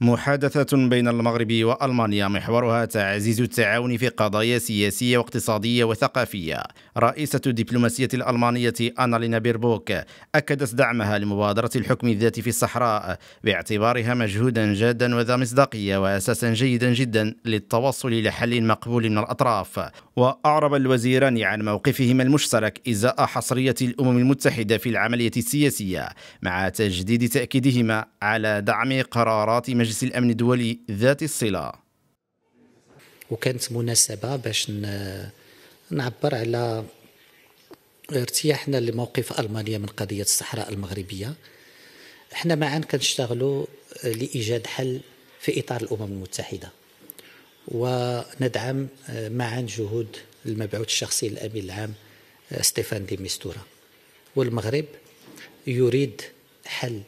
محادثة بين المغرب وألمانيا محورها تعزيز التعاون في قضايا سياسية واقتصادية وثقافية رئيسة الدبلوماسية الألمانية أنالينا بيربوك أكدت دعمها لمبادرة الحكم الذاتي في الصحراء باعتبارها مجهودا جادا وذا مصداقية وأساسا جيدا جدا للتوصل إلى حل مقبول من الأطراف وأعرب الوزيران عن موقفهما المشترك إزاء حصرية الأمم المتحدة في العملية السياسية مع تجديد تأكيدهما على دعم قرارات مجلس مجلس الأمن الدولي ذات الصلة وكانت مناسبة باش نعبر على ارتياحنا لموقف المانيا من قضيه الصحراء المغربيه احنا معا كنشتغلوا لايجاد حل في اطار الامم المتحده وندعم معا جهود المبعوث الشخصي الامين العام آه، ستيفان دي ميستورا والمغرب يريد حل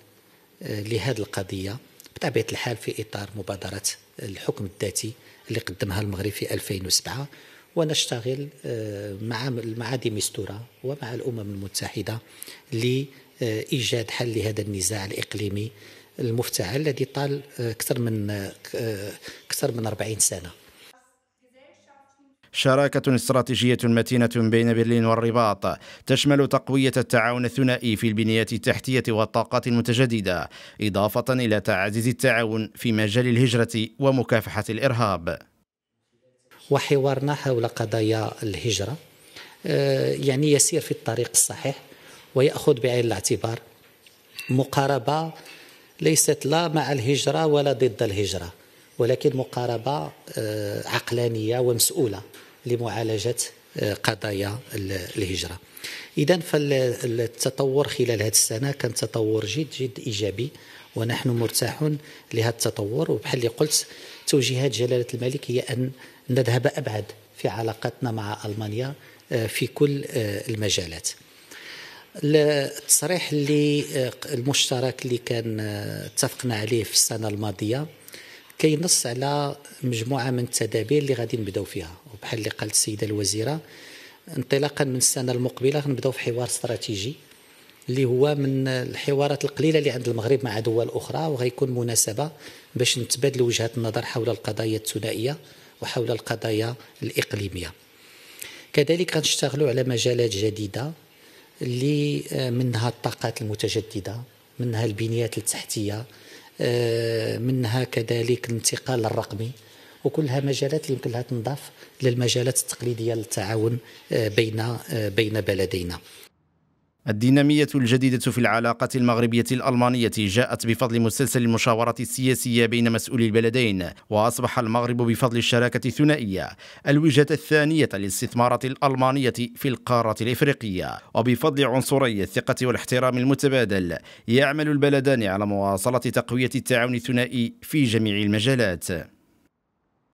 آه، لهذه القضيه بطبيعه الحال في اطار مبادره الحكم الذاتي اللي قدمها المغرب في 2007 ونشتغل آه، مع مع ديمستورا ومع الامم المتحده لايجاد حل لهذا النزاع الاقليمي المفتعل الذي طال آه، اكثر من آه، اكثر من 40 سنه شراكة استراتيجية متينة بين برلين والرباط تشمل تقوية التعاون الثنائي في البنيات التحتية والطاقات المتجددة إضافة إلى تعزيز التعاون في مجال الهجرة ومكافحة الإرهاب وحوارنا حول قضايا الهجرة آه، يعني يسير في الطريق الصحيح ويأخذ بعين الاعتبار مقاربة ليست لا مع الهجرة ولا ضد الهجرة ولكن مقاربة آه، عقلانية ومسؤولة لمعالجة آه، قضايا الهجرة إذا فالتطور خلال هذه السنة كان تطور جد جد إيجابي ونحن مرتاحون لهذا التطور وبحال اللي قلت توجيهات جلالة الملك هي أن نذهب أبعد في علاقتنا مع ألمانيا آه، في كل آه، المجالات التصريح اللي المشترك اللي كان اتفقنا عليه في السنة الماضية كينص على مجموعه من التدابير اللي غادي نبداو فيها وبحال اللي قالت السيده الوزيره انطلاقا من السنه المقبله غنبداو في حوار استراتيجي اللي هو من الحوارات القليله اللي عند المغرب مع دول اخرى وغيكون مناسبه باش نتبادلوا وجهات النظر حول القضايا الثنائيه وحول القضايا الاقليميه كذلك غنشتغلوا على مجالات جديده اللي آه، منها الطاقات المتجدده منها البنيات التحتيه آه، منها كذلك الانتقال الرقمي وكلها مجالات اللي يمكن لها تنضاف للمجالات التقليديه للتعاون آه، بين آه، بين بلدينا الدينامية الجديدة في العلاقة المغربية الألمانية جاءت بفضل مسلسل المشاورات السياسية بين مسؤولي البلدين وأصبح المغرب بفضل الشراكة الثنائية الوجهة الثانية للاستثمارات الألمانية في القارة الإفريقية وبفضل عنصري الثقة والاحترام المتبادل يعمل البلدان على مواصلة تقوية التعاون الثنائي في جميع المجالات